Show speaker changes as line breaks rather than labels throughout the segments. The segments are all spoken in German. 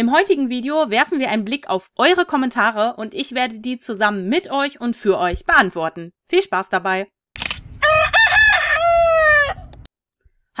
Im heutigen Video werfen wir einen Blick auf eure Kommentare und ich werde die zusammen mit euch und für euch beantworten. Viel Spaß dabei!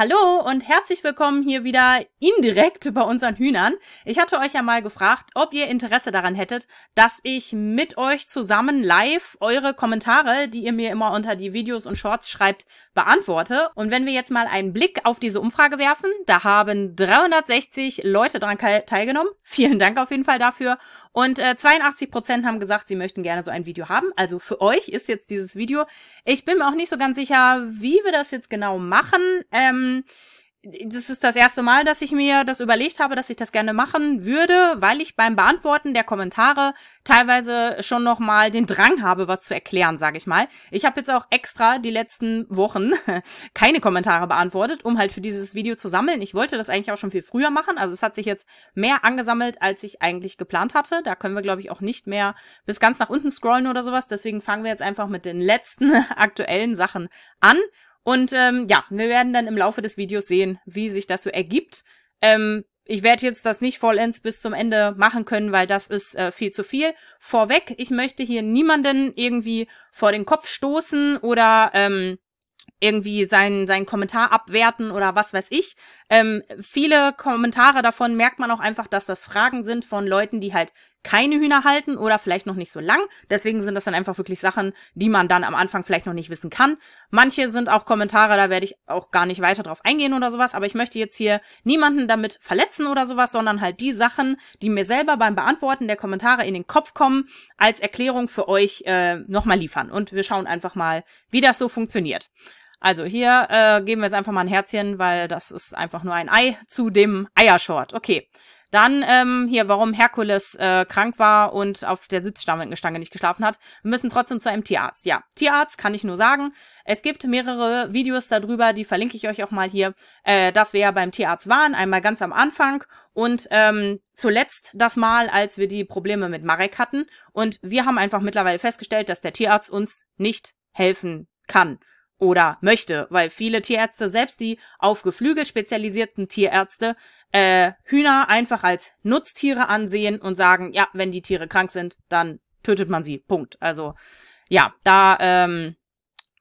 Hallo und herzlich willkommen hier wieder indirekt bei unseren Hühnern. Ich hatte euch ja mal gefragt, ob ihr Interesse daran hättet, dass ich mit euch zusammen live eure Kommentare, die ihr mir immer unter die Videos und Shorts schreibt, beantworte. Und wenn wir jetzt mal einen Blick auf diese Umfrage werfen, da haben 360 Leute daran teilgenommen. Vielen Dank auf jeden Fall dafür. Und äh, 82 Prozent haben gesagt, sie möchten gerne so ein Video haben. Also für euch ist jetzt dieses Video. Ich bin mir auch nicht so ganz sicher, wie wir das jetzt genau machen. Ähm, das ist das erste Mal, dass ich mir das überlegt habe, dass ich das gerne machen würde, weil ich beim Beantworten der Kommentare teilweise schon noch mal den Drang habe, was zu erklären, sage ich mal. Ich habe jetzt auch extra die letzten Wochen keine Kommentare beantwortet, um halt für dieses Video zu sammeln. Ich wollte das eigentlich auch schon viel früher machen, also es hat sich jetzt mehr angesammelt, als ich eigentlich geplant hatte. Da können wir glaube ich auch nicht mehr bis ganz nach unten scrollen oder sowas, deswegen fangen wir jetzt einfach mit den letzten aktuellen Sachen an und ähm, ja, wir werden dann im Laufe des Videos sehen, wie sich das so ergibt. Ähm, ich werde jetzt das nicht vollends bis zum Ende machen können, weil das ist äh, viel zu viel. Vorweg, ich möchte hier niemanden irgendwie vor den Kopf stoßen oder ähm, irgendwie seinen, seinen Kommentar abwerten oder was weiß ich. Ähm, viele Kommentare davon merkt man auch einfach, dass das Fragen sind von Leuten, die halt keine Hühner halten oder vielleicht noch nicht so lang. Deswegen sind das dann einfach wirklich Sachen, die man dann am Anfang vielleicht noch nicht wissen kann. Manche sind auch Kommentare, da werde ich auch gar nicht weiter drauf eingehen oder sowas, aber ich möchte jetzt hier niemanden damit verletzen oder sowas, sondern halt die Sachen, die mir selber beim Beantworten der Kommentare in den Kopf kommen, als Erklärung für euch äh, nochmal liefern. Und wir schauen einfach mal, wie das so funktioniert. Also hier äh, geben wir jetzt einfach mal ein Herzchen, weil das ist einfach nur ein Ei zu dem Eiershort. Okay. Dann ähm, hier, warum Herkules äh, krank war und auf der Sitzstange nicht geschlafen hat. Wir müssen trotzdem zu einem Tierarzt. Ja, Tierarzt kann ich nur sagen. Es gibt mehrere Videos darüber, die verlinke ich euch auch mal hier, äh, dass wir ja beim Tierarzt waren, einmal ganz am Anfang und ähm, zuletzt das Mal, als wir die Probleme mit Marek hatten. Und wir haben einfach mittlerweile festgestellt, dass der Tierarzt uns nicht helfen kann oder möchte, weil viele Tierärzte, selbst die auf Geflügel spezialisierten Tierärzte, äh, Hühner einfach als Nutztiere ansehen und sagen, ja, wenn die Tiere krank sind, dann tötet man sie. Punkt. Also ja, da ähm,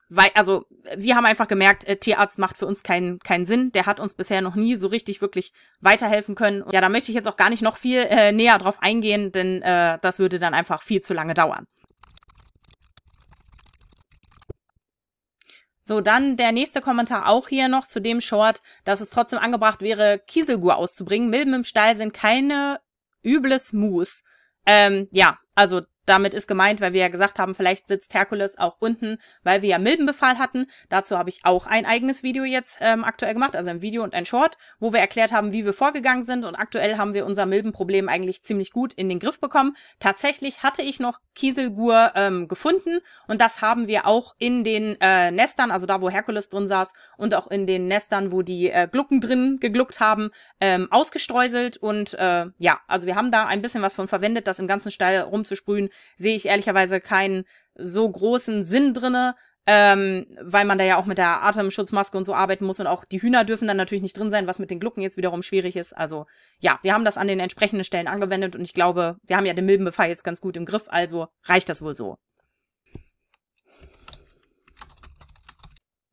weil, also wir haben einfach gemerkt, äh, Tierarzt macht für uns keinen keinen Sinn. Der hat uns bisher noch nie so richtig wirklich weiterhelfen können. Und ja, da möchte ich jetzt auch gar nicht noch viel äh, näher drauf eingehen, denn äh, das würde dann einfach viel zu lange dauern. So, dann der nächste Kommentar auch hier noch zu dem Short, dass es trotzdem angebracht wäre, Kieselgur auszubringen. Milben im Stall sind keine übles Mus. Ähm, ja, also damit ist gemeint, weil wir ja gesagt haben, vielleicht sitzt Herkules auch unten, weil wir ja Milbenbefall hatten. Dazu habe ich auch ein eigenes Video jetzt ähm, aktuell gemacht, also ein Video und ein Short, wo wir erklärt haben, wie wir vorgegangen sind. Und aktuell haben wir unser Milbenproblem eigentlich ziemlich gut in den Griff bekommen. Tatsächlich hatte ich noch Kieselgur ähm, gefunden und das haben wir auch in den äh, Nestern, also da, wo Herkules drin saß und auch in den Nestern, wo die äh, Glucken drin gegluckt haben, ähm, ausgestreuselt. Und äh, ja, also wir haben da ein bisschen was von verwendet, das im ganzen Stall rumzusprühen sehe ich ehrlicherweise keinen so großen Sinn drinne, ähm, weil man da ja auch mit der Atemschutzmaske und so arbeiten muss und auch die Hühner dürfen dann natürlich nicht drin sein, was mit den Glucken jetzt wiederum schwierig ist. Also ja, wir haben das an den entsprechenden Stellen angewendet und ich glaube, wir haben ja den Milbenbefall jetzt ganz gut im Griff, also reicht das wohl so.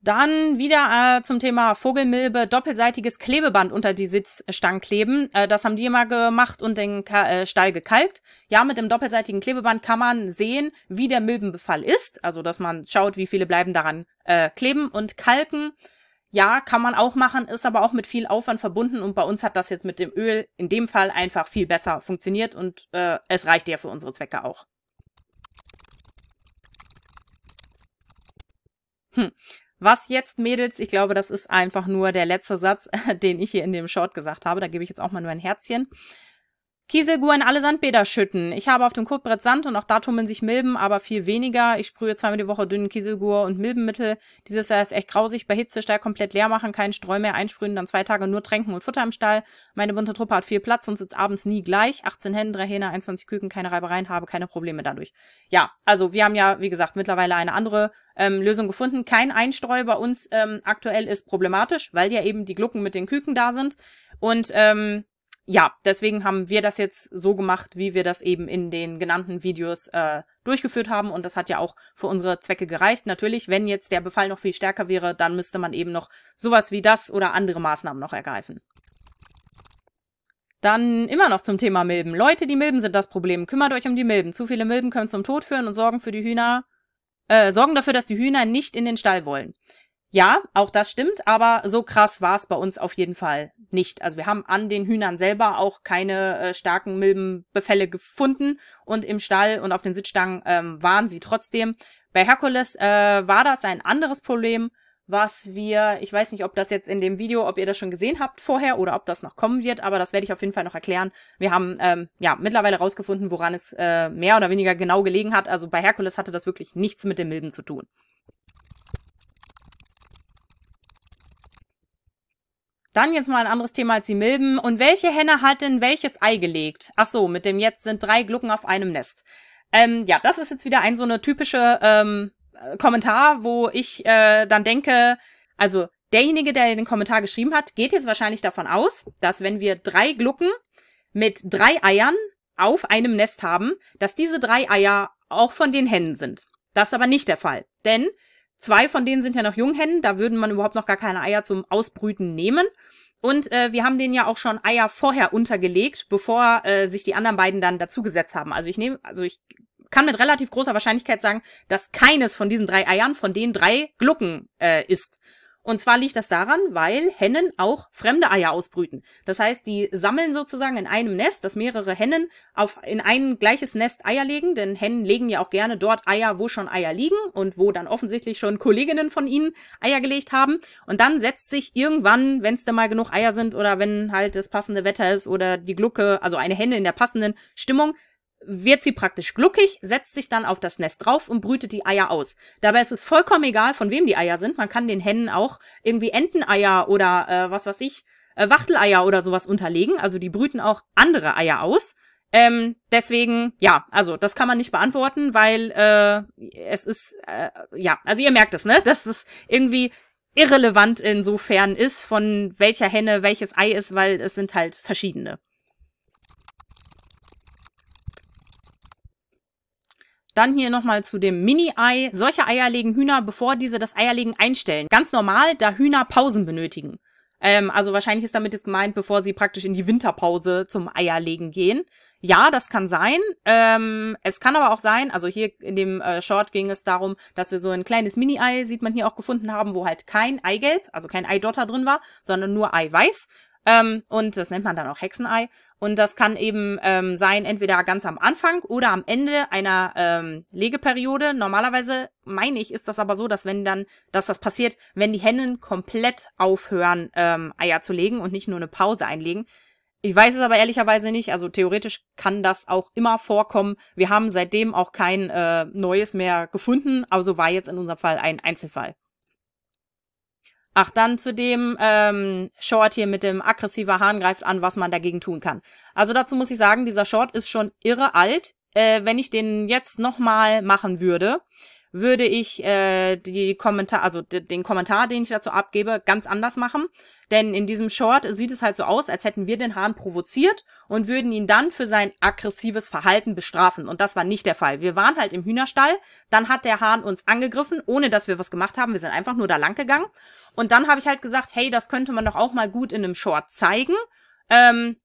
Dann wieder äh, zum Thema Vogelmilbe, doppelseitiges Klebeband unter die Sitzstangen kleben. Äh, das haben die immer gemacht und den Ka äh, Stall gekalkt. Ja, mit dem doppelseitigen Klebeband kann man sehen, wie der Milbenbefall ist. Also, dass man schaut, wie viele bleiben daran äh, kleben und kalken. Ja, kann man auch machen, ist aber auch mit viel Aufwand verbunden und bei uns hat das jetzt mit dem Öl in dem Fall einfach viel besser funktioniert und äh, es reicht ja für unsere Zwecke auch. Hm. Was jetzt, Mädels? Ich glaube, das ist einfach nur der letzte Satz, den ich hier in dem Short gesagt habe. Da gebe ich jetzt auch mal nur ein Herzchen. Kieselgur in alle Sandbäder schütten. Ich habe auf dem Kurbrett Sand und auch da tummeln sich Milben, aber viel weniger. Ich sprühe zweimal die Woche dünnen Kieselgur und Milbenmittel. Dieses Jahr ist echt grausig. Bei Hitze Stall komplett leer machen, keinen Streu mehr einsprühen, dann zwei Tage nur Tränken und Futter im Stall. Meine bunte Truppe hat viel Platz und sitzt abends nie gleich. 18 Hennen, 3 Hähne, 21 Küken, keine Reibereien, habe keine Probleme dadurch. Ja, also wir haben ja, wie gesagt, mittlerweile eine andere ähm, Lösung gefunden. Kein Einstreu bei uns ähm, aktuell ist problematisch, weil ja eben die Glucken mit den Küken da sind. Und ähm, ja, deswegen haben wir das jetzt so gemacht, wie wir das eben in den genannten Videos äh, durchgeführt haben. Und das hat ja auch für unsere Zwecke gereicht. Natürlich, wenn jetzt der Befall noch viel stärker wäre, dann müsste man eben noch sowas wie das oder andere Maßnahmen noch ergreifen. Dann immer noch zum Thema Milben. Leute, die Milben sind das Problem. Kümmert euch um die Milben. Zu viele Milben können zum Tod führen und sorgen für die Hühner, äh, sorgen dafür, dass die Hühner nicht in den Stall wollen. Ja, auch das stimmt, aber so krass war es bei uns auf jeden Fall nicht. Also wir haben an den Hühnern selber auch keine äh, starken Milbenbefälle gefunden und im Stall und auf den Sitzstangen ähm, waren sie trotzdem. Bei Herkules äh, war das ein anderes Problem, was wir, ich weiß nicht, ob das jetzt in dem Video, ob ihr das schon gesehen habt vorher oder ob das noch kommen wird, aber das werde ich auf jeden Fall noch erklären. Wir haben ähm, ja mittlerweile rausgefunden, woran es äh, mehr oder weniger genau gelegen hat. Also bei Herkules hatte das wirklich nichts mit den Milben zu tun. Dann jetzt mal ein anderes Thema als die Milben. Und welche Henne hat denn welches Ei gelegt? Ach so, mit dem jetzt sind drei Glucken auf einem Nest. Ähm, ja, das ist jetzt wieder ein so eine typische ähm, äh, Kommentar, wo ich äh, dann denke, also derjenige, der den Kommentar geschrieben hat, geht jetzt wahrscheinlich davon aus, dass wenn wir drei Glucken mit drei Eiern auf einem Nest haben, dass diese drei Eier auch von den Hennen sind. Das ist aber nicht der Fall, denn Zwei von denen sind ja noch Junghennen, da würden man überhaupt noch gar keine Eier zum Ausbrüten nehmen. Und äh, wir haben denen ja auch schon Eier vorher untergelegt, bevor äh, sich die anderen beiden dann dazugesetzt haben. Also ich nehme, also ich kann mit relativ großer Wahrscheinlichkeit sagen, dass keines von diesen drei Eiern von den drei Glucken äh, ist. Und zwar liegt das daran, weil Hennen auch fremde Eier ausbrüten. Das heißt, die sammeln sozusagen in einem Nest, dass mehrere Hennen auf, in ein gleiches Nest Eier legen, denn Hennen legen ja auch gerne dort Eier, wo schon Eier liegen und wo dann offensichtlich schon Kolleginnen von ihnen Eier gelegt haben. Und dann setzt sich irgendwann, wenn es denn mal genug Eier sind oder wenn halt das passende Wetter ist oder die Glucke, also eine Henne in der passenden Stimmung, wird sie praktisch gluckig, setzt sich dann auf das Nest drauf und brütet die Eier aus. Dabei ist es vollkommen egal, von wem die Eier sind. Man kann den Hennen auch irgendwie Enteneier oder äh, was weiß ich, äh, Wachteleier oder sowas unterlegen. Also die brüten auch andere Eier aus. Ähm, deswegen, ja, also das kann man nicht beantworten, weil äh, es ist, äh, ja, also ihr merkt es, ne? Dass es irgendwie irrelevant insofern ist, von welcher Henne welches Ei ist, weil es sind halt verschiedene. Dann hier nochmal zu dem Mini-Ei. Solche Eier legen Hühner, bevor diese das Eierlegen einstellen. Ganz normal, da Hühner Pausen benötigen. Ähm, also wahrscheinlich ist damit jetzt gemeint, bevor sie praktisch in die Winterpause zum Eierlegen gehen. Ja, das kann sein. Ähm, es kann aber auch sein, also hier in dem äh, Short ging es darum, dass wir so ein kleines Mini-Ei, sieht man hier auch gefunden haben, wo halt kein Eigelb, also kein Eidotter drin war, sondern nur Eiweiß. Ähm, und das nennt man dann auch Hexenei. Und das kann eben ähm, sein, entweder ganz am Anfang oder am Ende einer ähm, Legeperiode. Normalerweise meine ich, ist das aber so, dass wenn dann, dass das passiert, wenn die Hennen komplett aufhören, ähm, Eier zu legen und nicht nur eine Pause einlegen. Ich weiß es aber ehrlicherweise nicht. Also theoretisch kann das auch immer vorkommen. Wir haben seitdem auch kein äh, Neues mehr gefunden. Also war jetzt in unserem Fall ein Einzelfall. Ach, dann zu dem ähm, Short hier mit dem aggressiver Hahn greift an, was man dagegen tun kann. Also dazu muss ich sagen, dieser Short ist schon irre alt. Äh, wenn ich den jetzt nochmal machen würde, würde ich äh, die Kommentar, also den Kommentar, den ich dazu abgebe, ganz anders machen. Denn in diesem Short sieht es halt so aus, als hätten wir den Hahn provoziert und würden ihn dann für sein aggressives Verhalten bestrafen. Und das war nicht der Fall. Wir waren halt im Hühnerstall, dann hat der Hahn uns angegriffen, ohne dass wir was gemacht haben. Wir sind einfach nur da lang gegangen. Und dann habe ich halt gesagt, hey, das könnte man doch auch mal gut in einem Short zeigen. Ähm,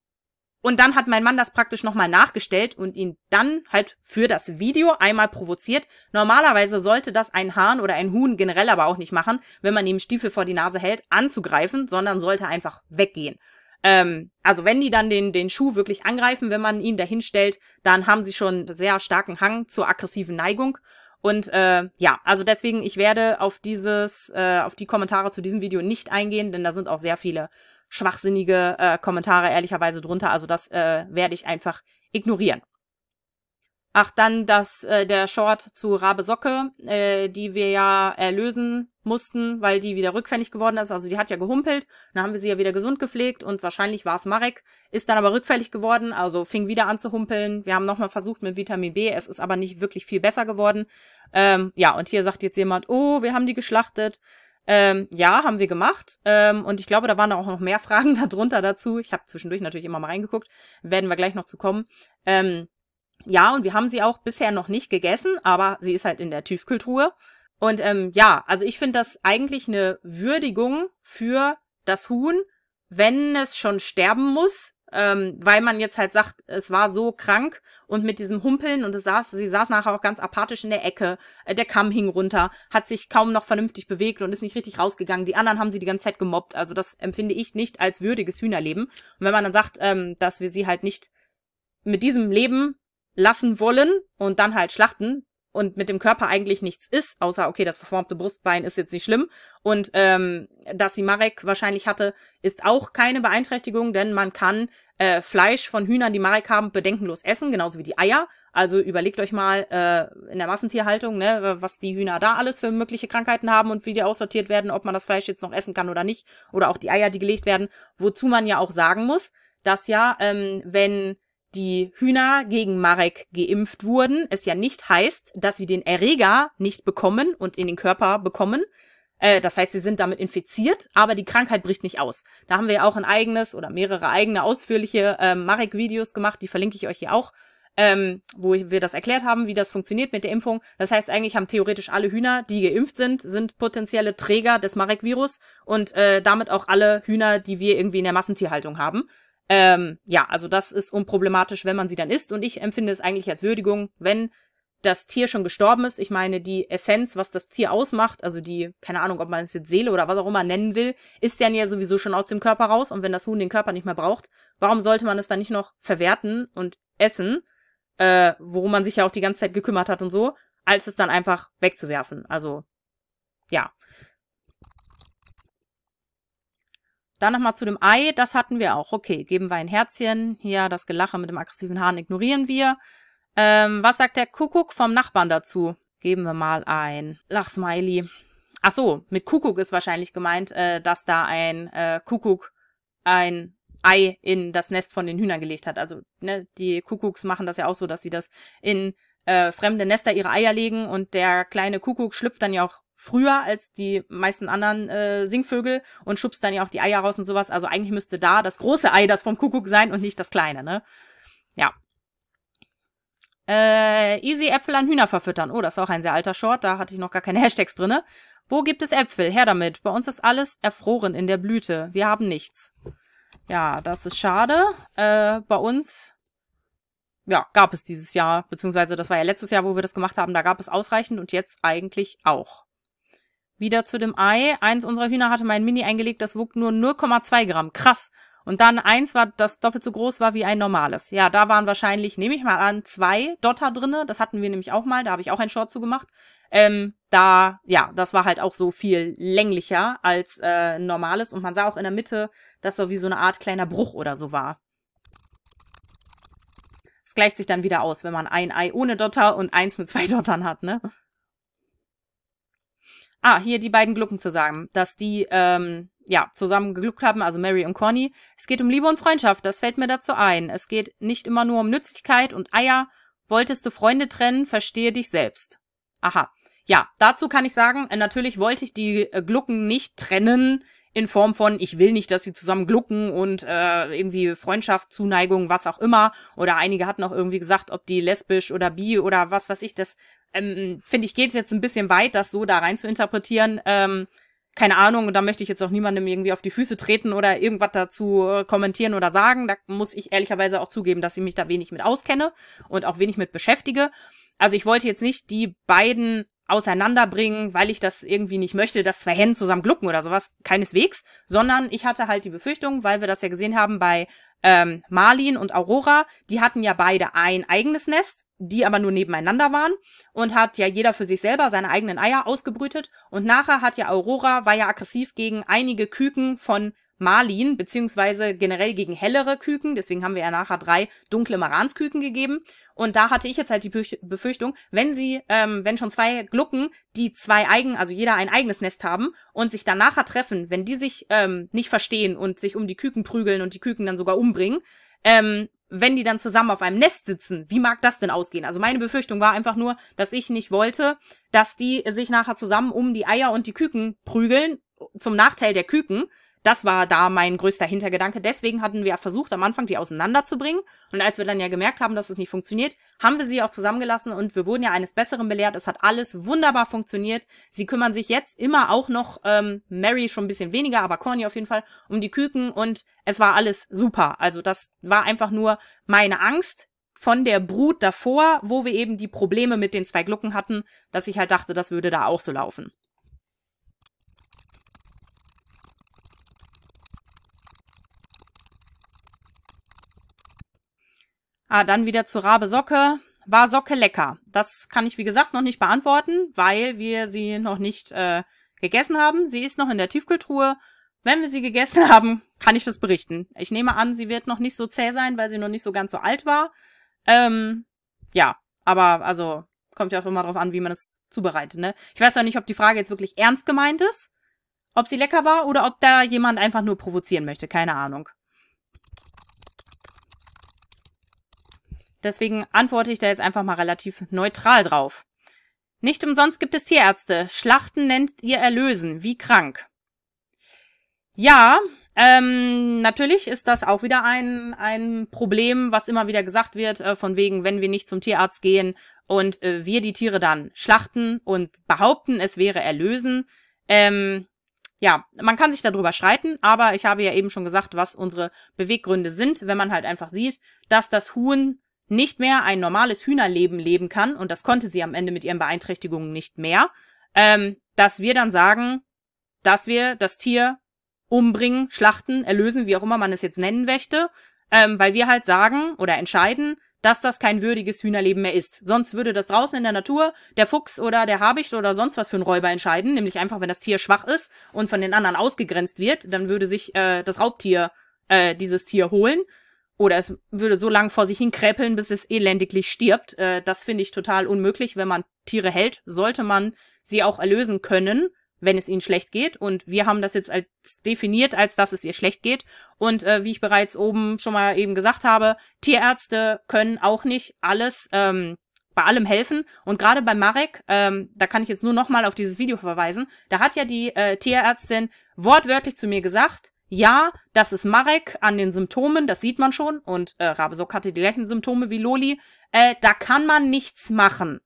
und dann hat mein Mann das praktisch nochmal nachgestellt und ihn dann halt für das Video einmal provoziert. Normalerweise sollte das ein Hahn oder ein Huhn generell aber auch nicht machen, wenn man ihm Stiefel vor die Nase hält, anzugreifen, sondern sollte einfach weggehen. Ähm, also wenn die dann den, den Schuh wirklich angreifen, wenn man ihn dahin stellt, dann haben sie schon sehr starken Hang zur aggressiven Neigung. Und äh, ja, also deswegen, ich werde auf dieses, äh, auf die Kommentare zu diesem Video nicht eingehen, denn da sind auch sehr viele schwachsinnige äh, Kommentare ehrlicherweise drunter. Also das äh, werde ich einfach ignorieren. Ach, dann das, äh, der Short zu Rabe Socke, äh, die wir ja erlösen mussten, weil die wieder rückfällig geworden ist. Also die hat ja gehumpelt, dann haben wir sie ja wieder gesund gepflegt und wahrscheinlich war es Marek, ist dann aber rückfällig geworden, also fing wieder an zu humpeln. Wir haben nochmal versucht mit Vitamin B, es ist aber nicht wirklich viel besser geworden. Ähm, ja, und hier sagt jetzt jemand, oh, wir haben die geschlachtet. Ähm, ja, haben wir gemacht. Ähm, und ich glaube, da waren auch noch mehr Fragen darunter dazu. Ich habe zwischendurch natürlich immer mal reingeguckt. Werden wir gleich noch zu kommen. Ähm, ja, und wir haben sie auch bisher noch nicht gegessen, aber sie ist halt in der Tiefkühltruhe. Und ähm, ja, also ich finde das eigentlich eine Würdigung für das Huhn, wenn es schon sterben muss, ähm, weil man jetzt halt sagt, es war so krank und mit diesem Humpeln und es saß, sie saß nachher auch ganz apathisch in der Ecke, äh, der Kamm hing runter, hat sich kaum noch vernünftig bewegt und ist nicht richtig rausgegangen. Die anderen haben sie die ganze Zeit gemobbt, also das empfinde ich nicht als würdiges Hühnerleben. Und wenn man dann sagt, ähm, dass wir sie halt nicht mit diesem Leben lassen wollen und dann halt schlachten, und mit dem Körper eigentlich nichts ist, außer, okay, das verformte Brustbein ist jetzt nicht schlimm. Und ähm, dass sie Marek wahrscheinlich hatte, ist auch keine Beeinträchtigung, denn man kann äh, Fleisch von Hühnern, die Marek haben, bedenkenlos essen, genauso wie die Eier. Also überlegt euch mal äh, in der Massentierhaltung, ne, was die Hühner da alles für mögliche Krankheiten haben und wie die aussortiert werden, ob man das Fleisch jetzt noch essen kann oder nicht. Oder auch die Eier, die gelegt werden, wozu man ja auch sagen muss, dass ja, ähm, wenn die Hühner gegen Marek geimpft wurden, es ja nicht heißt, dass sie den Erreger nicht bekommen und in den Körper bekommen. Äh, das heißt, sie sind damit infiziert, aber die Krankheit bricht nicht aus. Da haben wir ja auch ein eigenes oder mehrere eigene ausführliche äh, Marek-Videos gemacht, die verlinke ich euch hier auch, ähm, wo wir das erklärt haben, wie das funktioniert mit der Impfung. Das heißt, eigentlich haben theoretisch alle Hühner, die geimpft sind, sind potenzielle Träger des Marek-Virus und äh, damit auch alle Hühner, die wir irgendwie in der Massentierhaltung haben. Ähm, ja, also das ist unproblematisch, wenn man sie dann isst. Und ich empfinde es eigentlich als Würdigung, wenn das Tier schon gestorben ist. Ich meine, die Essenz, was das Tier ausmacht, also die, keine Ahnung, ob man es jetzt Seele oder was auch immer nennen will, ist dann ja sowieso schon aus dem Körper raus. Und wenn das Huhn den Körper nicht mehr braucht, warum sollte man es dann nicht noch verwerten und essen, äh, worum man sich ja auch die ganze Zeit gekümmert hat und so, als es dann einfach wegzuwerfen? Also, ja. Dann nochmal zu dem Ei, das hatten wir auch. Okay, geben wir ein Herzchen. Hier, das Gelache mit dem aggressiven Hahn ignorieren wir. Ähm, was sagt der Kuckuck vom Nachbarn dazu? Geben wir mal ein Lachsmiley. Ach so, mit Kuckuck ist wahrscheinlich gemeint, äh, dass da ein äh, Kuckuck ein Ei in das Nest von den Hühnern gelegt hat. Also ne, die Kuckucks machen das ja auch so, dass sie das in äh, fremde Nester ihre Eier legen und der kleine Kuckuck schlüpft dann ja auch früher als die meisten anderen äh, Singvögel und schubst dann ja auch die Eier raus und sowas. Also eigentlich müsste da das große Ei das vom Kuckuck sein und nicht das kleine, ne? Ja. Äh, easy Äpfel an Hühner verfüttern. Oh, das ist auch ein sehr alter Short, da hatte ich noch gar keine Hashtags drinne. Wo gibt es Äpfel? Her damit. Bei uns ist alles erfroren in der Blüte. Wir haben nichts. Ja, das ist schade. Äh, bei uns ja, gab es dieses Jahr, beziehungsweise das war ja letztes Jahr, wo wir das gemacht haben, da gab es ausreichend und jetzt eigentlich auch. Wieder zu dem Ei. Eins unserer Hühner hatte mein Mini eingelegt, das wog nur 0,2 Gramm. Krass. Und dann eins war, das doppelt so groß war wie ein normales. Ja, da waren wahrscheinlich, nehme ich mal an, zwei Dotter drinne. Das hatten wir nämlich auch mal, da habe ich auch ein Short zu gemacht. Ähm, da, ja, das war halt auch so viel länglicher als äh, normales. Und man sah auch in der Mitte, dass da so wie so eine Art kleiner Bruch oder so war gleicht sich dann wieder aus, wenn man ein Ei ohne Dotter und eins mit zwei Dottern hat, ne? Ah, hier die beiden Glucken zusammen, dass die ähm, ja zusammen gegluckt haben, also Mary und Corny. Es geht um Liebe und Freundschaft, das fällt mir dazu ein. Es geht nicht immer nur um Nützlichkeit und Eier. Wolltest du Freunde trennen, verstehe dich selbst. Aha. Ja, dazu kann ich sagen, äh, natürlich wollte ich die äh, Glucken nicht trennen, in Form von, ich will nicht, dass sie zusammen glucken und äh, irgendwie Freundschaft, Zuneigung, was auch immer. Oder einige hatten auch irgendwie gesagt, ob die lesbisch oder bi oder was weiß ich, das ähm, finde ich geht jetzt ein bisschen weit, das so da rein zu interpretieren. Ähm, keine Ahnung, und da möchte ich jetzt auch niemandem irgendwie auf die Füße treten oder irgendwas dazu äh, kommentieren oder sagen. Da muss ich ehrlicherweise auch zugeben, dass ich mich da wenig mit auskenne und auch wenig mit beschäftige. Also ich wollte jetzt nicht die beiden auseinanderbringen, weil ich das irgendwie nicht möchte, dass zwei Hennen zusammen glucken oder sowas. Keineswegs. Sondern ich hatte halt die Befürchtung, weil wir das ja gesehen haben bei ähm, Marlin und Aurora, die hatten ja beide ein eigenes Nest, die aber nur nebeneinander waren und hat ja jeder für sich selber seine eigenen Eier ausgebrütet und nachher hat ja Aurora, war ja aggressiv gegen einige Küken von Marlin, beziehungsweise generell gegen hellere Küken, deswegen haben wir ja nachher drei dunkle Maransküken gegeben. Und da hatte ich jetzt halt die Befürchtung, wenn sie, ähm, wenn schon zwei Glucken, die zwei eigen, also jeder ein eigenes Nest haben und sich dann nachher treffen, wenn die sich ähm, nicht verstehen und sich um die Küken prügeln und die Küken dann sogar umbringen, ähm, wenn die dann zusammen auf einem Nest sitzen, wie mag das denn ausgehen? Also meine Befürchtung war einfach nur, dass ich nicht wollte, dass die sich nachher zusammen um die Eier und die Küken prügeln, zum Nachteil der Küken, das war da mein größter Hintergedanke. Deswegen hatten wir versucht, am Anfang die auseinanderzubringen. Und als wir dann ja gemerkt haben, dass es nicht funktioniert, haben wir sie auch zusammengelassen und wir wurden ja eines Besseren belehrt. Es hat alles wunderbar funktioniert. Sie kümmern sich jetzt immer auch noch, ähm, Mary schon ein bisschen weniger, aber Corny auf jeden Fall, um die Küken und es war alles super. Also das war einfach nur meine Angst, von der Brut davor, wo wir eben die Probleme mit den zwei Glucken hatten, dass ich halt dachte, das würde da auch so laufen. Ah, dann wieder zur Rabe Socke. War Socke lecker? Das kann ich, wie gesagt, noch nicht beantworten, weil wir sie noch nicht äh, gegessen haben. Sie ist noch in der Tiefkühltruhe. Wenn wir sie gegessen haben, kann ich das berichten. Ich nehme an, sie wird noch nicht so zäh sein, weil sie noch nicht so ganz so alt war. Ähm, ja, aber also kommt ja auch immer drauf an, wie man es zubereitet. Ne? Ich weiß auch nicht, ob die Frage jetzt wirklich ernst gemeint ist, ob sie lecker war oder ob da jemand einfach nur provozieren möchte. Keine Ahnung. Deswegen antworte ich da jetzt einfach mal relativ neutral drauf. Nicht umsonst gibt es Tierärzte. Schlachten nennt ihr Erlösen. Wie krank. Ja, ähm, natürlich ist das auch wieder ein, ein Problem, was immer wieder gesagt wird, äh, von wegen, wenn wir nicht zum Tierarzt gehen und äh, wir die Tiere dann schlachten und behaupten, es wäre Erlösen. Ähm, ja, man kann sich darüber schreiten, aber ich habe ja eben schon gesagt, was unsere Beweggründe sind, wenn man halt einfach sieht, dass das Huhn nicht mehr ein normales Hühnerleben leben kann, und das konnte sie am Ende mit ihren Beeinträchtigungen nicht mehr, ähm, dass wir dann sagen, dass wir das Tier umbringen, schlachten, erlösen, wie auch immer man es jetzt nennen möchte, ähm, weil wir halt sagen oder entscheiden, dass das kein würdiges Hühnerleben mehr ist. Sonst würde das draußen in der Natur der Fuchs oder der Habicht oder sonst was für ein Räuber entscheiden, nämlich einfach, wenn das Tier schwach ist und von den anderen ausgegrenzt wird, dann würde sich äh, das Raubtier äh, dieses Tier holen oder es würde so lang vor sich hin kräppeln, bis es elendiglich stirbt. Äh, das finde ich total unmöglich. Wenn man Tiere hält, sollte man sie auch erlösen können, wenn es ihnen schlecht geht. Und wir haben das jetzt als definiert, als dass es ihr schlecht geht. Und äh, wie ich bereits oben schon mal eben gesagt habe, Tierärzte können auch nicht alles ähm, bei allem helfen. Und gerade bei Marek, ähm, da kann ich jetzt nur nochmal auf dieses Video verweisen, da hat ja die äh, Tierärztin wortwörtlich zu mir gesagt, ja, das ist Marek an den Symptomen, das sieht man schon. Und äh, Rabesok hatte die gleichen Symptome wie Loli. Äh, da kann man nichts machen.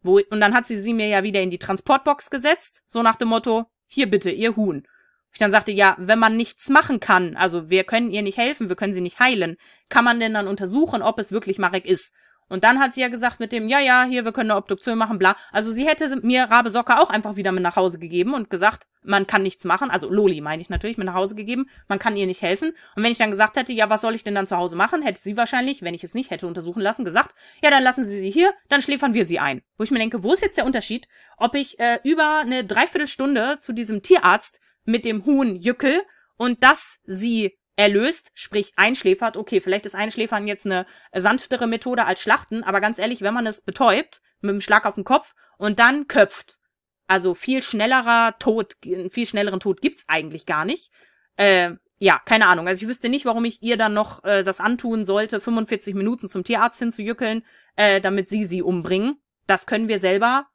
Wo, und dann hat sie sie mir ja wieder in die Transportbox gesetzt, so nach dem Motto, hier bitte, ihr Huhn. Ich dann sagte, ja, wenn man nichts machen kann, also wir können ihr nicht helfen, wir können sie nicht heilen, kann man denn dann untersuchen, ob es wirklich Marek ist? Und dann hat sie ja gesagt mit dem, ja, ja, hier, wir können eine Obduktion machen, bla. Also sie hätte mir Rabe Socke auch einfach wieder mit nach Hause gegeben und gesagt, man kann nichts machen. Also Loli meine ich natürlich, mit nach Hause gegeben, man kann ihr nicht helfen. Und wenn ich dann gesagt hätte, ja, was soll ich denn dann zu Hause machen, hätte sie wahrscheinlich, wenn ich es nicht hätte untersuchen lassen, gesagt, ja, dann lassen Sie sie hier, dann schläfern wir sie ein. Wo ich mir denke, wo ist jetzt der Unterschied, ob ich äh, über eine Dreiviertelstunde zu diesem Tierarzt mit dem Huhn jückel und dass sie erlöst, sprich einschläfert. Okay, vielleicht ist Einschläfern jetzt eine sanftere Methode als Schlachten, aber ganz ehrlich, wenn man es betäubt mit einem Schlag auf den Kopf und dann köpft, also viel schnellerer Tod, viel schnelleren Tod gibt's eigentlich gar nicht. Äh, ja, keine Ahnung. Also ich wüsste nicht, warum ich ihr dann noch äh, das antun sollte, 45 Minuten zum Tierarzt hinzujückeln, äh, damit sie sie umbringen. Das können wir selber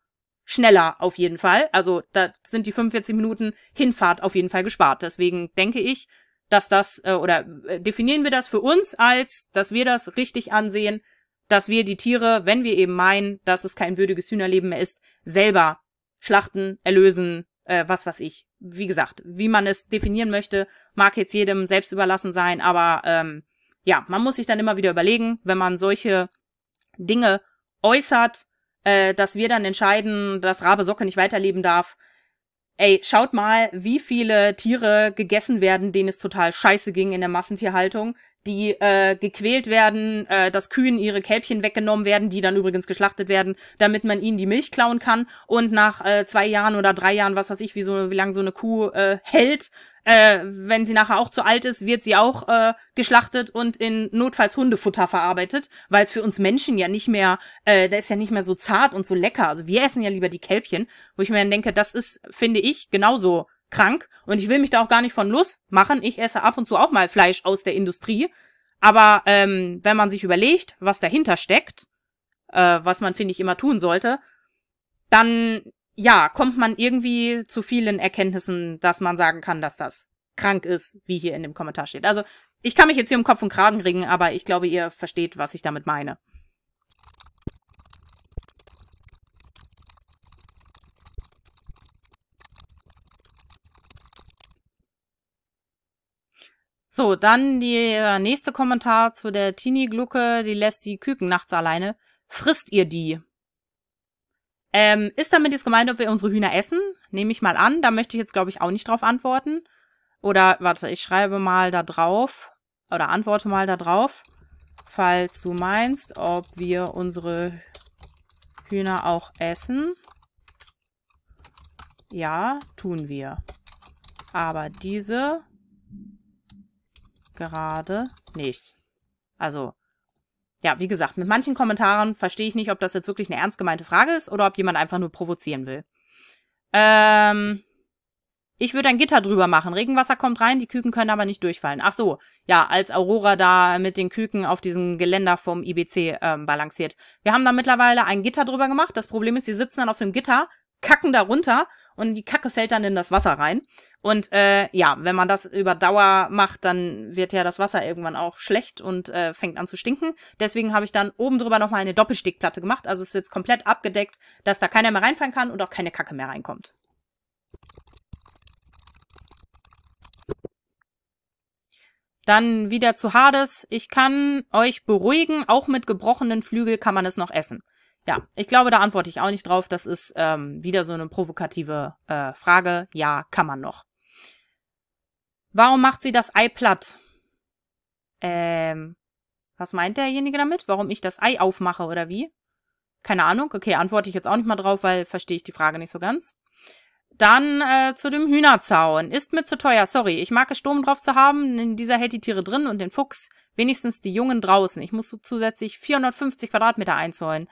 schneller auf jeden Fall. Also da sind die 45 Minuten Hinfahrt auf jeden Fall gespart. Deswegen denke ich, dass das, äh, oder äh, definieren wir das für uns als, dass wir das richtig ansehen, dass wir die Tiere, wenn wir eben meinen, dass es kein würdiges Hühnerleben mehr ist, selber schlachten, erlösen, äh, was weiß ich. Wie gesagt, wie man es definieren möchte, mag jetzt jedem selbst überlassen sein, aber ähm, ja, man muss sich dann immer wieder überlegen, wenn man solche Dinge äußert, äh, dass wir dann entscheiden, dass Rabe Socke nicht weiterleben darf, ey, schaut mal, wie viele Tiere gegessen werden, denen es total scheiße ging in der Massentierhaltung, die äh, gequält werden, äh, dass Kühen ihre Kälbchen weggenommen werden, die dann übrigens geschlachtet werden, damit man ihnen die Milch klauen kann und nach äh, zwei Jahren oder drei Jahren, was weiß ich, wie, so, wie lange so eine Kuh äh, hält, äh, wenn sie nachher auch zu alt ist, wird sie auch äh, geschlachtet und in notfalls Hundefutter verarbeitet, weil es für uns Menschen ja nicht mehr, äh, da ist ja nicht mehr so zart und so lecker. Also wir essen ja lieber die Kälbchen, wo ich mir dann denke, das ist, finde ich, genauso krank und ich will mich da auch gar nicht von los machen. Ich esse ab und zu auch mal Fleisch aus der Industrie, aber ähm, wenn man sich überlegt, was dahinter steckt, äh, was man finde ich immer tun sollte, dann ja, kommt man irgendwie zu vielen Erkenntnissen, dass man sagen kann, dass das krank ist, wie hier in dem Kommentar steht. Also, ich kann mich jetzt hier im Kopf und Kragen ringen, aber ich glaube, ihr versteht, was ich damit meine. So, dann der nächste Kommentar zu der teenie glucke die lässt die Küken nachts alleine. Frisst ihr die? Ähm, ist damit jetzt gemeint, ob wir unsere Hühner essen? Nehme ich mal an. Da möchte ich jetzt, glaube ich, auch nicht drauf antworten. Oder warte, ich schreibe mal da drauf oder antworte mal da drauf, falls du meinst, ob wir unsere Hühner auch essen. Ja, tun wir. Aber diese gerade nicht. Also, ja, wie gesagt, mit manchen Kommentaren verstehe ich nicht, ob das jetzt wirklich eine ernst gemeinte Frage ist oder ob jemand einfach nur provozieren will. Ähm, ich würde ein Gitter drüber machen. Regenwasser kommt rein, die Küken können aber nicht durchfallen. Ach so, ja, als Aurora da mit den Küken auf diesem Geländer vom IBC ähm, balanciert. Wir haben da mittlerweile ein Gitter drüber gemacht. Das Problem ist, die sitzen dann auf dem Gitter, kacken da runter und die Kacke fällt dann in das Wasser rein. Und äh, ja, wenn man das über Dauer macht, dann wird ja das Wasser irgendwann auch schlecht und äh, fängt an zu stinken. Deswegen habe ich dann oben drüber nochmal eine Doppelstickplatte gemacht. Also ist jetzt komplett abgedeckt, dass da keiner mehr reinfallen kann und auch keine Kacke mehr reinkommt. Dann wieder zu Hades. Ich kann euch beruhigen, auch mit gebrochenen Flügel kann man es noch essen. Ja, ich glaube, da antworte ich auch nicht drauf. Das ist ähm, wieder so eine provokative äh, Frage. Ja, kann man noch. Warum macht sie das Ei platt? Ähm, was meint derjenige damit? Warum ich das Ei aufmache oder wie? Keine Ahnung. Okay, antworte ich jetzt auch nicht mal drauf, weil verstehe ich die Frage nicht so ganz. Dann äh, zu dem Hühnerzaun. Ist mir zu teuer, sorry. Ich mag es Sturm drauf zu haben. In dieser hält die Tiere drin und den Fuchs. Wenigstens die Jungen draußen. Ich muss so zusätzlich 450 Quadratmeter einzäunen.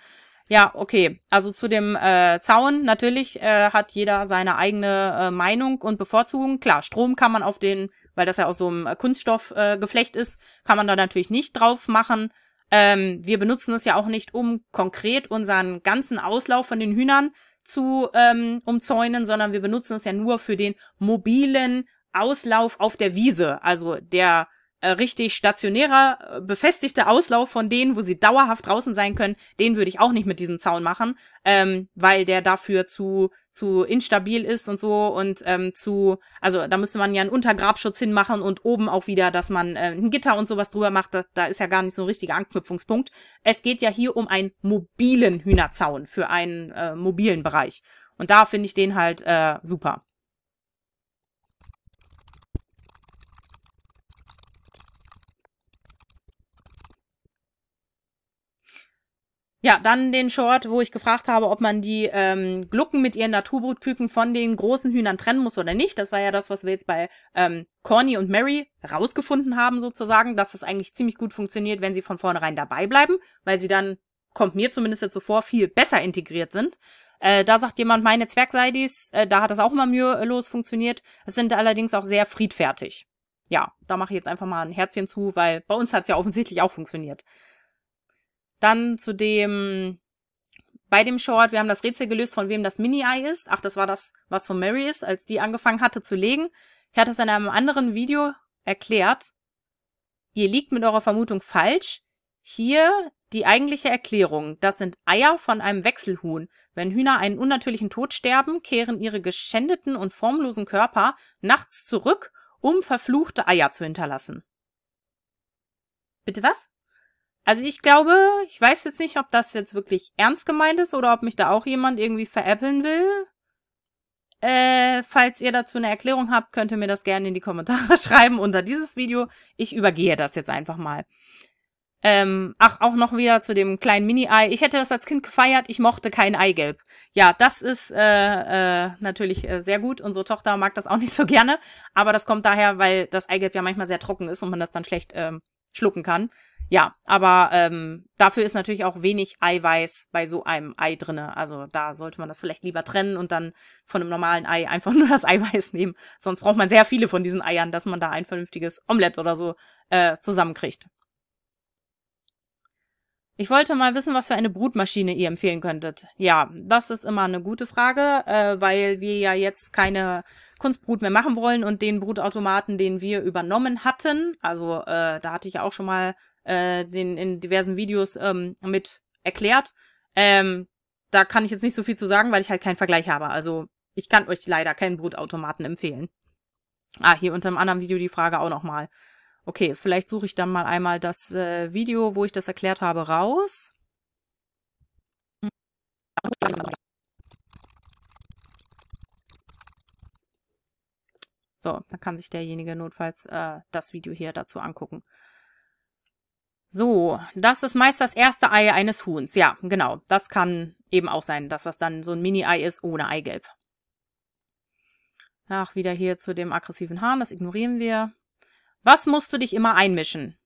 Ja, okay. Also zu dem äh, Zaun natürlich äh, hat jeder seine eigene äh, Meinung und Bevorzugung. Klar, Strom kann man auf den, weil das ja aus so einem Kunststoffgeflecht äh, äh ist, kann man da natürlich nicht drauf machen. Ähm, wir benutzen es ja auch nicht, um konkret unseren ganzen Auslauf von den Hühnern zu ähm, umzäunen, sondern wir benutzen es ja nur für den mobilen Auslauf auf der Wiese. Also der äh, richtig stationärer, äh, befestigter Auslauf von denen, wo sie dauerhaft draußen sein können, den würde ich auch nicht mit diesem Zaun machen, ähm, weil der dafür zu, zu instabil ist und so und ähm, zu, also da müsste man ja einen Untergrabschutz hinmachen und oben auch wieder, dass man äh, ein Gitter und sowas drüber macht, da, da ist ja gar nicht so ein richtiger Anknüpfungspunkt. Es geht ja hier um einen mobilen Hühnerzaun für einen äh, mobilen Bereich. Und da finde ich den halt äh, super. Ja, dann den Short, wo ich gefragt habe, ob man die ähm, Glucken mit ihren Naturbrütküken von den großen Hühnern trennen muss oder nicht. Das war ja das, was wir jetzt bei ähm, Corny und Mary rausgefunden haben sozusagen, dass das eigentlich ziemlich gut funktioniert, wenn sie von vornherein dabei bleiben, weil sie dann, kommt mir zumindest jetzt so vor, viel besser integriert sind. Äh, da sagt jemand, meine Zwergseidis, äh, da hat das auch mal mühelos funktioniert. Es sind allerdings auch sehr friedfertig. Ja, da mache ich jetzt einfach mal ein Herzchen zu, weil bei uns hat es ja offensichtlich auch funktioniert. Dann zu dem, bei dem Short, wir haben das Rätsel gelöst, von wem das Mini-Ei ist. Ach, das war das, was von Mary ist, als die angefangen hatte zu legen. Ich hatte es in einem anderen Video erklärt. Ihr liegt mit eurer Vermutung falsch. Hier die eigentliche Erklärung. Das sind Eier von einem Wechselhuhn. Wenn Hühner einen unnatürlichen Tod sterben, kehren ihre geschändeten und formlosen Körper nachts zurück, um verfluchte Eier zu hinterlassen. Bitte was? Also ich glaube, ich weiß jetzt nicht, ob das jetzt wirklich ernst gemeint ist oder ob mich da auch jemand irgendwie veräppeln will. Äh, falls ihr dazu eine Erklärung habt, könnt ihr mir das gerne in die Kommentare schreiben unter dieses Video. Ich übergehe das jetzt einfach mal. Ähm, ach, auch noch wieder zu dem kleinen Mini-Ei. Ich hätte das als Kind gefeiert, ich mochte kein Eigelb. Ja, das ist äh, äh, natürlich äh, sehr gut. Unsere Tochter mag das auch nicht so gerne, aber das kommt daher, weil das Eigelb ja manchmal sehr trocken ist und man das dann schlecht ähm, schlucken kann. Ja, aber ähm, dafür ist natürlich auch wenig Eiweiß bei so einem Ei drinne. Also da sollte man das vielleicht lieber trennen und dann von einem normalen Ei einfach nur das Eiweiß nehmen. Sonst braucht man sehr viele von diesen Eiern, dass man da ein vernünftiges Omelett oder so äh, zusammenkriegt. Ich wollte mal wissen, was für eine Brutmaschine ihr empfehlen könntet. Ja, das ist immer eine gute Frage, äh, weil wir ja jetzt keine Kunstbrut mehr machen wollen und den Brutautomaten, den wir übernommen hatten, also äh, da hatte ich ja auch schon mal äh, den in diversen Videos ähm, mit erklärt. Ähm, da kann ich jetzt nicht so viel zu sagen, weil ich halt keinen Vergleich habe. Also ich kann euch leider keinen Brutautomaten empfehlen. Ah, hier unter einem anderen Video die Frage auch nochmal. Okay, vielleicht suche ich dann mal einmal das äh, Video, wo ich das erklärt habe, raus. So, dann kann sich derjenige notfalls äh, das Video hier dazu angucken. So, das ist meist das erste Ei eines Huhns. Ja, genau. Das kann eben auch sein, dass das dann so ein Mini-Ei ist ohne Eigelb. Ach, wieder hier zu dem aggressiven Hahn, das ignorieren wir. Was musst du dich immer einmischen?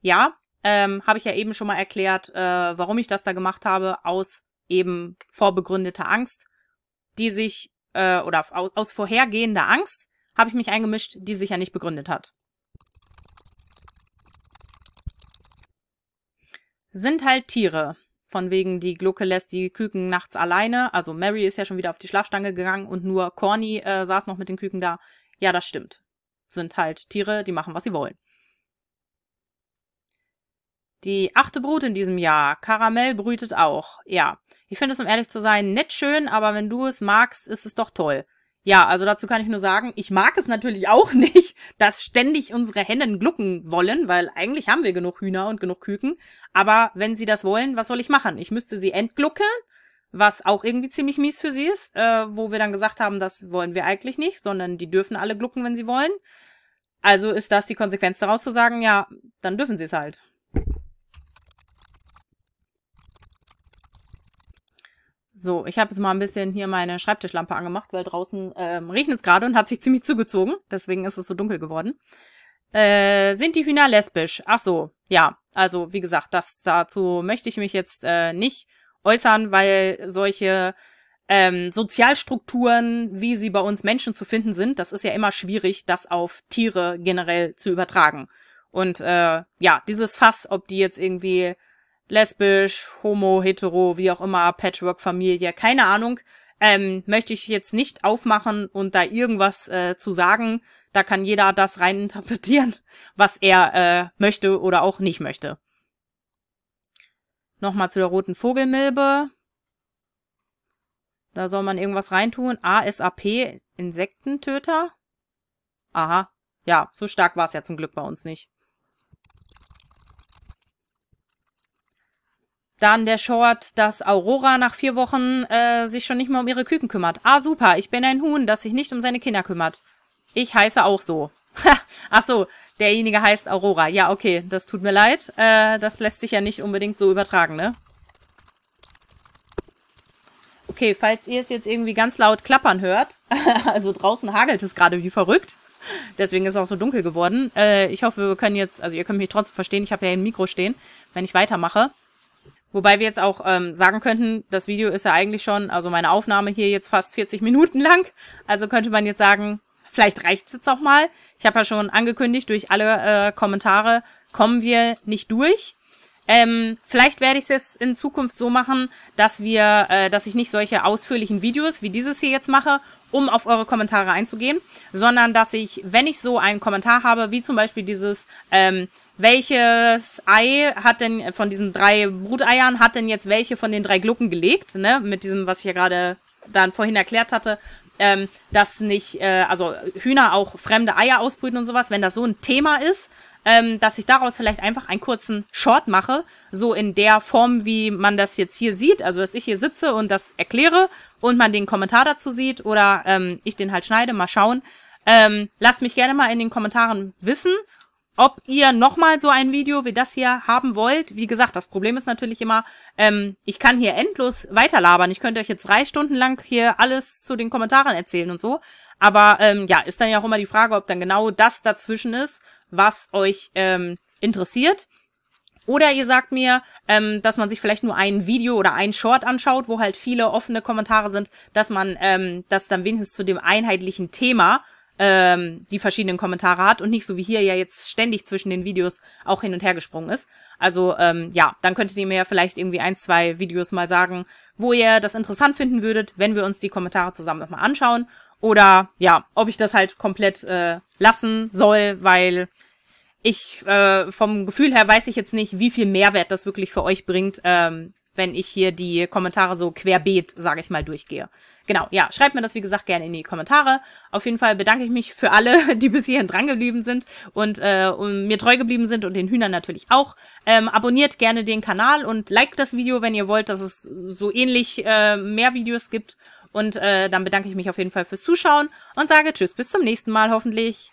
Ja, ähm, habe ich ja eben schon mal erklärt, äh, warum ich das da gemacht habe, aus eben vorbegründeter Angst, die sich, äh, oder aus, vorhergehender Angst habe ich mich eingemischt, die sich ja nicht begründet hat. sind halt Tiere. Von wegen, die Glucke lässt die Küken nachts alleine. Also Mary ist ja schon wieder auf die Schlafstange gegangen und nur Corny äh, saß noch mit den Küken da. Ja, das stimmt. Sind halt Tiere, die machen, was sie wollen. Die achte Brut in diesem Jahr. Karamell brütet auch. Ja, ich finde es, um ehrlich zu sein, nett schön, aber wenn du es magst, ist es doch toll. Ja, also dazu kann ich nur sagen, ich mag es natürlich auch nicht, dass ständig unsere Hennen glucken wollen, weil eigentlich haben wir genug Hühner und genug Küken. Aber wenn sie das wollen, was soll ich machen? Ich müsste sie entglucken, was auch irgendwie ziemlich mies für sie ist, äh, wo wir dann gesagt haben, das wollen wir eigentlich nicht, sondern die dürfen alle glucken, wenn sie wollen. Also ist das die Konsequenz daraus zu sagen, ja, dann dürfen sie es halt. So, ich habe jetzt mal ein bisschen hier meine Schreibtischlampe angemacht, weil draußen ähm, regnet es gerade und hat sich ziemlich zugezogen. Deswegen ist es so dunkel geworden. Äh, sind die Hühner lesbisch? Ach so, ja. Also wie gesagt, das dazu möchte ich mich jetzt äh, nicht äußern, weil solche ähm, Sozialstrukturen, wie sie bei uns Menschen zu finden sind, das ist ja immer schwierig, das auf Tiere generell zu übertragen. Und äh, ja, dieses Fass, ob die jetzt irgendwie lesbisch, homo, hetero, wie auch immer, Patchwork-Familie, keine Ahnung. Ähm, möchte ich jetzt nicht aufmachen und da irgendwas äh, zu sagen. Da kann jeder das reininterpretieren, was er äh, möchte oder auch nicht möchte. Nochmal zu der roten Vogelmilbe. Da soll man irgendwas reintun. ASAP, Insektentöter. Aha. Ja, so stark war es ja zum Glück bei uns nicht. Dann der Short, dass Aurora nach vier Wochen äh, sich schon nicht mehr um ihre Küken kümmert. Ah, super, ich bin ein Huhn, das sich nicht um seine Kinder kümmert. Ich heiße auch so. Ach so, derjenige heißt Aurora. Ja, okay, das tut mir leid. Äh, das lässt sich ja nicht unbedingt so übertragen, ne? Okay, falls ihr es jetzt irgendwie ganz laut klappern hört, also draußen hagelt es gerade wie verrückt. Deswegen ist es auch so dunkel geworden. Äh, ich hoffe, wir können jetzt, also ihr könnt mich trotzdem verstehen, ich habe ja hier ein Mikro stehen, wenn ich weitermache. Wobei wir jetzt auch ähm, sagen könnten, das Video ist ja eigentlich schon, also meine Aufnahme hier jetzt fast 40 Minuten lang. Also könnte man jetzt sagen, vielleicht reicht's jetzt auch mal. Ich habe ja schon angekündigt, durch alle äh, Kommentare kommen wir nicht durch. Ähm, vielleicht werde ich es in Zukunft so machen, dass wir, äh, dass ich nicht solche ausführlichen Videos wie dieses hier jetzt mache, um auf eure Kommentare einzugehen, sondern dass ich, wenn ich so einen Kommentar habe, wie zum Beispiel dieses, ähm, welches Ei hat denn äh, von diesen drei Bruteiern hat denn jetzt welche von den drei Glucken gelegt, ne? Mit diesem, was ich ja gerade dann vorhin erklärt hatte, ähm, dass nicht, äh, also Hühner auch fremde Eier ausbrüten und sowas, wenn das so ein Thema ist, ähm, dass ich daraus vielleicht einfach einen kurzen Short mache, so in der Form, wie man das jetzt hier sieht, also dass ich hier sitze und das erkläre und man den Kommentar dazu sieht oder ähm, ich den halt schneide, mal schauen. Ähm, lasst mich gerne mal in den Kommentaren wissen, ob ihr nochmal so ein Video wie das hier haben wollt. Wie gesagt, das Problem ist natürlich immer, ähm, ich kann hier endlos weiterlabern. Ich könnte euch jetzt drei Stunden lang hier alles zu den Kommentaren erzählen und so. Aber ähm, ja, ist dann ja auch immer die Frage, ob dann genau das dazwischen ist was euch ähm, interessiert. Oder ihr sagt mir, ähm, dass man sich vielleicht nur ein Video oder ein Short anschaut, wo halt viele offene Kommentare sind, dass man ähm, das dann wenigstens zu dem einheitlichen Thema ähm, die verschiedenen Kommentare hat und nicht so wie hier ja jetzt ständig zwischen den Videos auch hin und her gesprungen ist. Also ähm, ja, dann könntet ihr mir ja vielleicht irgendwie ein, zwei Videos mal sagen, wo ihr das interessant finden würdet, wenn wir uns die Kommentare zusammen nochmal anschauen oder ja, ob ich das halt komplett äh, lassen soll, weil ich äh, vom Gefühl her weiß ich jetzt nicht, wie viel Mehrwert das wirklich für euch bringt, ähm, wenn ich hier die Kommentare so querbeet, sage ich mal, durchgehe. Genau, ja, schreibt mir das, wie gesagt, gerne in die Kommentare. Auf jeden Fall bedanke ich mich für alle, die bis hierhin dran geblieben sind und, äh, und mir treu geblieben sind und den Hühnern natürlich auch. Ähm, abonniert gerne den Kanal und liked das Video, wenn ihr wollt, dass es so ähnlich äh, mehr Videos gibt. Und äh, dann bedanke ich mich auf jeden Fall fürs Zuschauen und sage Tschüss, bis zum nächsten Mal hoffentlich.